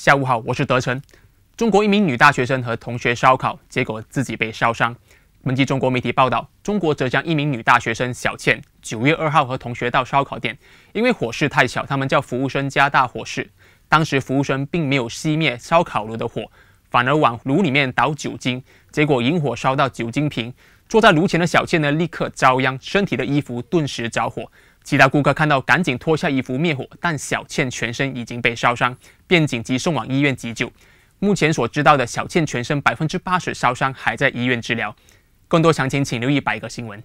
下午好，我是德成。中国一名女大学生和同学烧烤，结果自己被烧伤。根据中国媒体报道，中国浙江一名女大学生小倩，九月二号和同学到烧烤店，因为火势太小，他们叫服务生加大火势。当时服务生并没有熄灭烧烤炉的火，反而往炉里面倒酒精，结果引火烧到酒精瓶。坐在炉前的小倩呢，立刻遭殃，身体的衣服顿时着火。其他顾客看到，赶紧脱下衣服灭火，但小倩全身已经被烧伤，便紧急送往医院急救。目前所知道的小倩全身百分之八十烧伤，还在医院治疗。更多详情，请留意百个新闻。